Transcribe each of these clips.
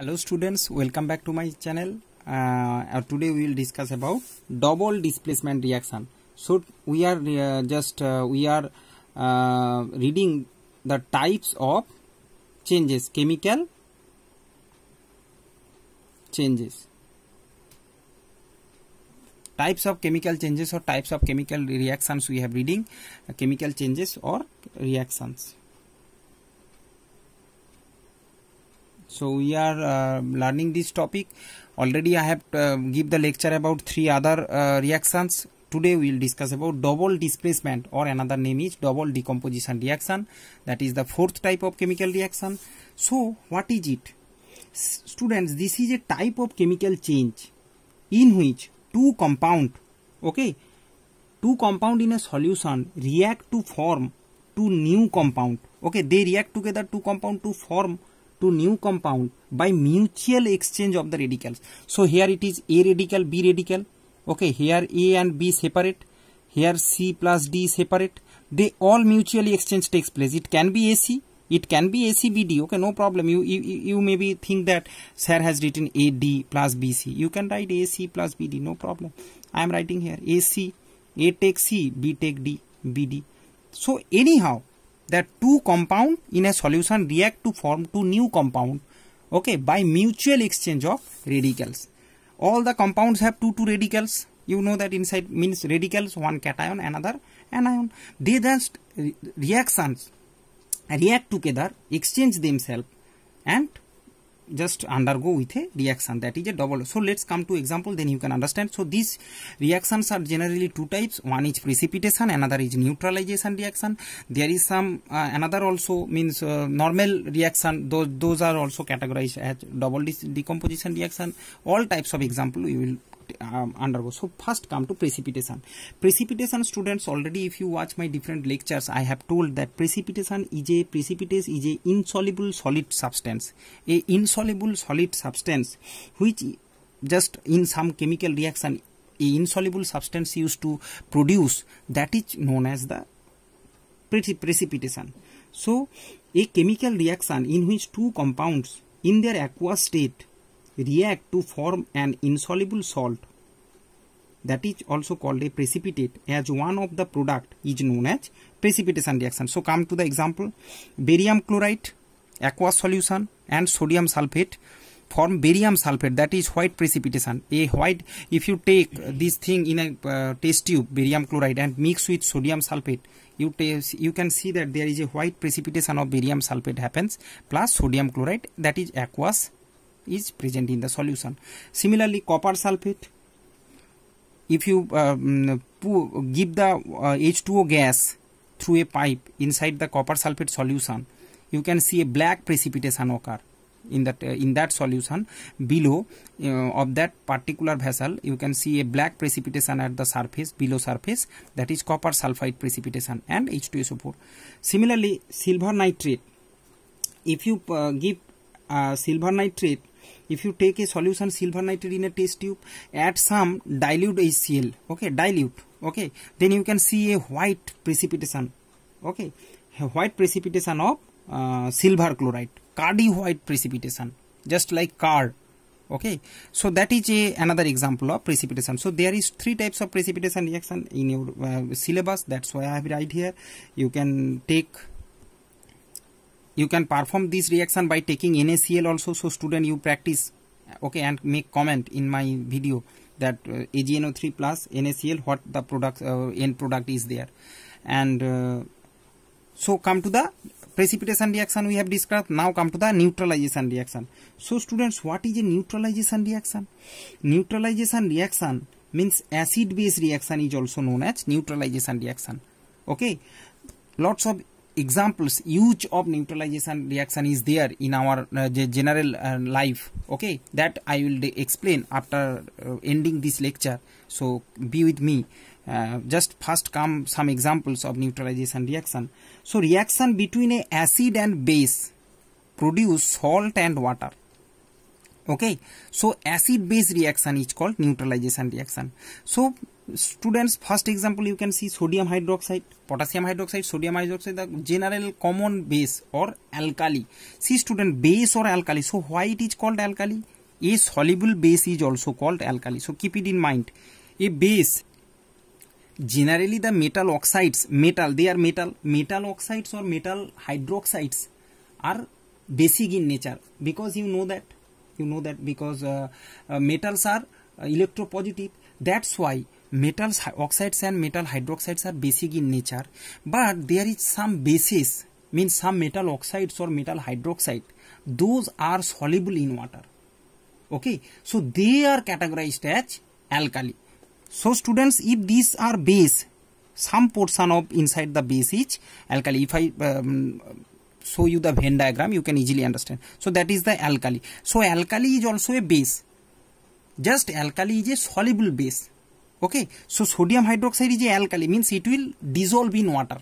hello students welcome back to my channel uh, uh, today we will discuss about double displacement reaction so we are uh, just uh, we are uh, reading the types of changes chemical changes types of chemical changes or types of chemical reactions we have reading uh, chemical changes or reactions so we are uh, learning this topic already i have uh, give the lecture about three other uh, reactions today we will discuss about double displacement or another name is double decomposition reaction that is the fourth type of chemical reaction so what is it S students this is a type of chemical change in which two compound okay two compound in a solution react to form two new compound okay they react together two compound to form to new compound by mutual exchange of the radicals. So here it is A radical, B radical. Okay, here A and B separate. Here C plus D separate. They all mutually exchange takes place. It can be AC. It can be ACBD. Okay, no problem. You, you, you maybe think that sir has written AD plus BC. You can write AC plus BD. No problem. I am writing here AC. A take C, B take D, BD. So anyhow, that two compound in a solution react to form two new compound okay by mutual exchange of radicals all the compounds have two two radicals you know that inside means radicals one cation another anion they just reactions react together exchange themselves and just undergo with a reaction that is a double so let's come to example then you can understand so these reactions are generally two types one is precipitation another is neutralization reaction there is some uh, another also means uh, normal reaction those those are also categorized as double decomposition reaction all types of example you will um, undergo so first come to precipitation precipitation students already if you watch my different lectures i have told that precipitation is a precipitate is a insoluble solid substance a insoluble solid substance which just in some chemical reaction a insoluble substance used to produce that is known as the precipitation so a chemical reaction in which two compounds in their aqueous state react to form an insoluble salt that is also called a precipitate as one of the product is known as precipitation reaction. So come to the example barium chloride aqueous solution and sodium sulfate form barium sulfate that is white precipitation a white if you take this thing in a uh, test tube barium chloride and mix with sodium sulfate you you can see that there is a white precipitation of barium sulfate happens plus sodium chloride that is aqueous is present in the solution similarly copper sulfate if you um, give the H2O uh, gas through a pipe inside the copper sulfate solution, you can see a black precipitation occur in that uh, in that solution below uh, of that particular vessel you can see a black precipitation at the surface below surface that is copper sulfide precipitation and H2SO4 similarly silver nitrate if you uh, give uh, silver nitrate if you take a solution silver nitrate in a test tube add some dilute HCl okay dilute okay then you can see a white precipitation okay a white precipitation of uh, silver chloride cardi white precipitation just like car okay so that is a another example of precipitation so there is three types of precipitation reaction in your uh, syllabus that's why i have right here you can take you can perform this reaction by taking NaCl also so student you practice okay and make comment in my video that uh, AgNO3 plus NaCl what the product uh, end product is there and uh, so come to the precipitation reaction we have described now come to the neutralization reaction so students what is a neutralization reaction neutralization reaction means acid base reaction is also known as neutralization reaction okay lots of examples huge of neutralization reaction is there in our uh, general uh, life okay that i will explain after uh, ending this lecture so be with me uh, just first come some examples of neutralization reaction so reaction between a acid and base produce salt and water okay so acid base reaction is called neutralization reaction so students first example you can see sodium hydroxide potassium hydroxide sodium hydroxide the general common base or alkali see student base or alkali so why it is called alkali a soluble base is also called alkali so keep it in mind a base generally the metal oxides metal they are metal metal oxides or metal hydroxides are basic in nature because you know that you know that because metals are electropositive that's why metals oxides and metal hydroxides are basic in nature but there is some bases means some metal oxides or metal hydroxide those are soluble in water okay so they are categorized as alkali so students if these are base some portion of inside the base is alkali if i um, show you the Venn diagram, you can easily understand. So that is the alkali. So alkali is also a base. Just alkali is a soluble base. Okay. So sodium hydroxide is a alkali, means it will dissolve in water.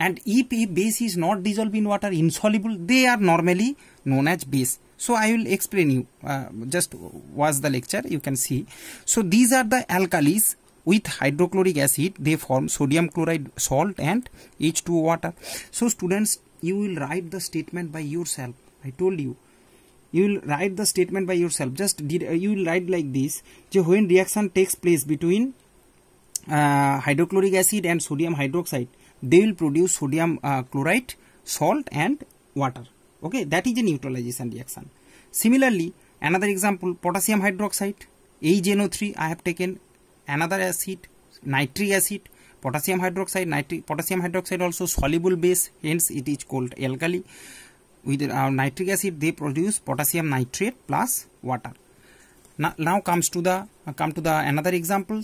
And if a base is not dissolved in water, insoluble, they are normally known as base. So I will explain you. Uh, just watch the lecture, you can see. So these are the alkalis with hydrochloric acid they form sodium chloride salt and H2 water so students you will write the statement by yourself I told you you will write the statement by yourself just did, uh, you will write like this when reaction takes place between uh, hydrochloric acid and sodium hydroxide they will produce sodium uh, chloride salt and water okay that is a neutralization reaction similarly another example potassium hydroxide HNO3 I have taken another acid nitric acid potassium hydroxide nitric potassium hydroxide also soluble base hence it is called alkali with uh, nitric acid they produce potassium nitrate plus water now, now comes to the uh, come to the another example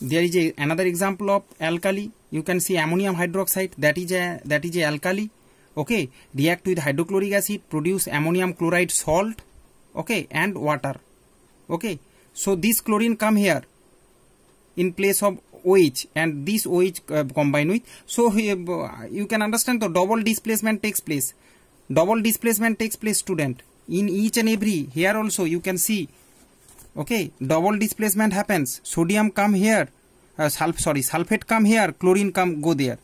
there is a, another example of alkali you can see ammonium hydroxide that is a that is a alkali okay react with hydrochloric acid produce ammonium chloride salt okay and water okay So this chlorine come here in place of OH and this OH uh, combine with. So uh, you can understand the double displacement takes place. Double displacement takes place student. In each and every here also you can see okay double displacement happens sodium come here uh, sulf sorry sulfate come here chlorine come go there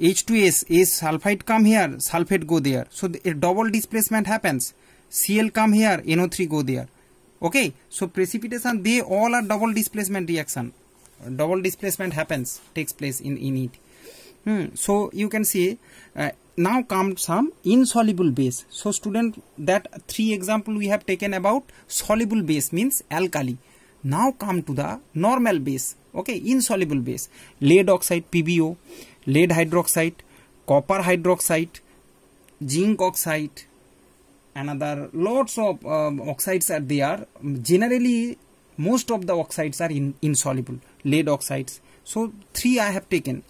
h2s is sulfide come here sulfate go there so the, a double displacement happens cl come here no3 go there okay so precipitation they all are double displacement reaction double displacement happens takes place in in it hmm. so you can see uh, now come some insoluble base so student that three example we have taken about soluble base means alkali now come to the normal base okay insoluble base lead oxide pbo lead hydroxide copper hydroxide zinc oxide another lots of um, oxides are there generally most of the oxides are in, insoluble lead oxides so three i have taken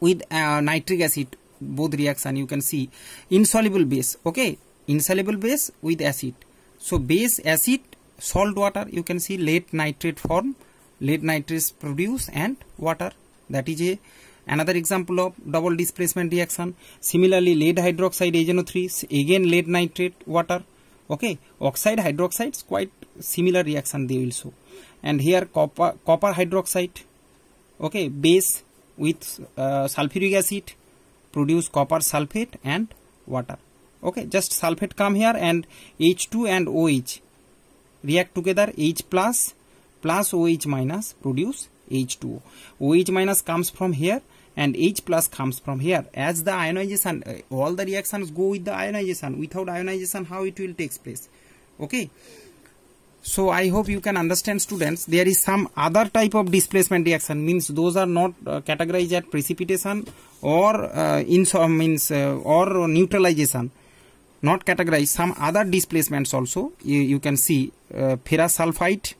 with uh, nitric acid both reaction you can see insoluble base okay insoluble base with acid so base acid salt water you can see lead nitrate form lead nitrate produce and water that is a Another example of double displacement reaction. Similarly, lead hydroxide HNO3, again lead nitrate water. Okay, oxide hydroxides quite similar reaction they will show. And here copper, copper hydroxide, okay, base with uh, sulfuric acid produce copper sulfate and water. Okay, just sulfate come here and H2 and OH react together H plus plus OH minus produce H2O. OH minus comes from here and H plus comes from here. As the ionization, uh, all the reactions go with the ionization. Without ionization, how it will takes place? Okay. So I hope you can understand students, there is some other type of displacement reaction means those are not uh, categorized as precipitation or uh, in some means uh, or neutralization not categorized some other displacements also you, you can see uh, ferrous sulfide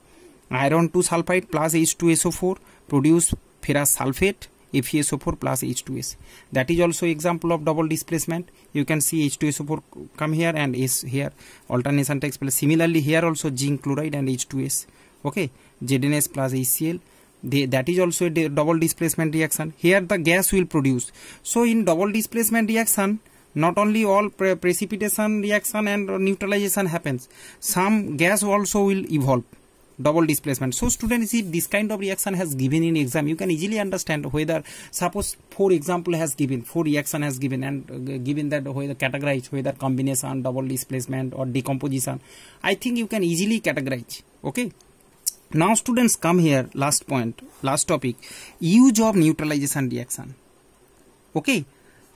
iron 2 sulfide plus H2SO4 produce ferrous sulfate FeSO4 plus H2S. That is also example of double displacement. You can see H2SO4 come here and S here. Alternation takes place. Similarly, here also zinc chloride and H2S. Okay, ZNS plus HCl. They, that is also a double displacement reaction. Here the gas will produce. So in double displacement reaction, not only all pre precipitation reaction and neutralization happens, some gas also will evolve double displacement so students if this kind of reaction has given in exam you can easily understand whether suppose for example has given for reaction has given and uh, given that whether categorize whether combination double displacement or decomposition i think you can easily categorize okay now students come here last point last topic use of neutralization reaction okay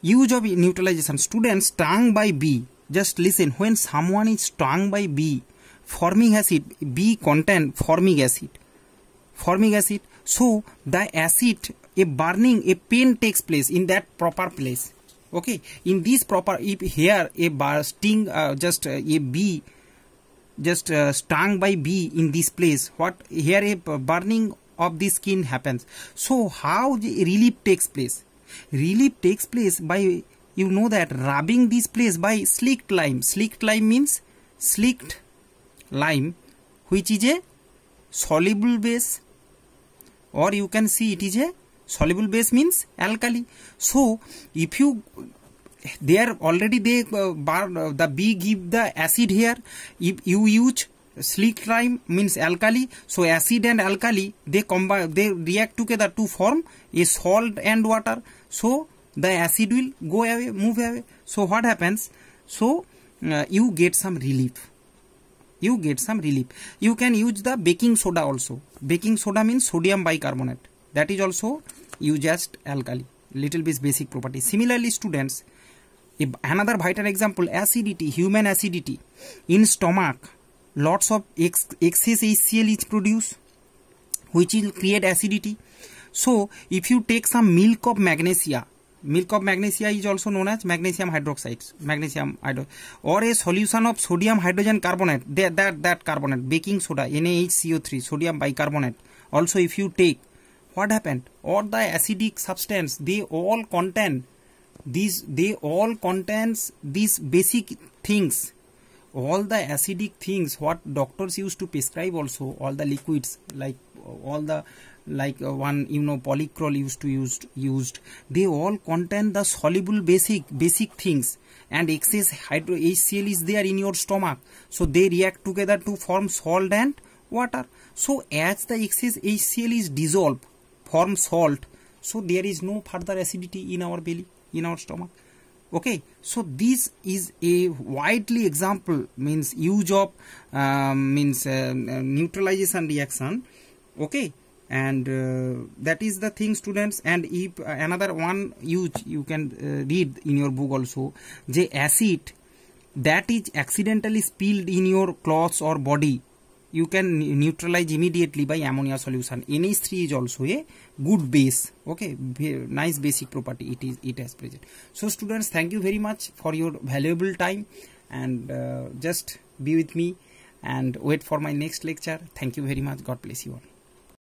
use of neutralization students strong by B. just listen when someone is strong by B. Formic acid B contain formic acid. Formic acid. So the acid a burning a pain takes place in that proper place. Okay. In this proper if here a sting, uh, just uh, a bee just uh, stung by bee in this place what here a burning of the skin happens so how the relief takes place relief takes place by you know that rubbing this place by slicked lime slicked lime means slicked lime which is a soluble base or you can see it is a soluble base means alkali so if you they are already they uh, bar, uh, the b give the acid here if you use slick lime means alkali so acid and alkali they combine they react together to form a salt and water so the acid will go away move away so what happens so uh, you get some relief you get some relief. You can use the baking soda also. Baking soda means sodium bicarbonate. That is also used as alkali. Little bit basic property. Similarly, students, another vital example, acidity, human acidity in stomach, lots of ex excess HCl is produced, which will create acidity. So, if you take some milk of magnesia, milk of magnesia is also known as magnesium hydroxide magnesium hydro or a solution of sodium hydrogen carbonate that that, that carbonate baking soda NaHCO3 sodium bicarbonate also if you take what happened or the acidic substance they all contain these they all contains these basic things all the acidic things what doctors used to prescribe also all the liquids like all the like uh, one you know polycrol used to used used they all contain the soluble basic basic things and excess hydro HCl is there in your stomach so they react together to form salt and water so as the excess HCl is dissolved form salt so there is no further acidity in our belly in our stomach okay so this is a widely example means use of um, means uh, neutralization reaction okay and uh, that is the thing students and if uh, another one use you can uh, read in your book also the acid that is accidentally spilled in your clothes or body you can neutralize immediately by ammonia solution nh3 is also a good base okay nice basic property it is it has present so students thank you very much for your valuable time and just be with me and wait for my next lecture thank you very much god bless you all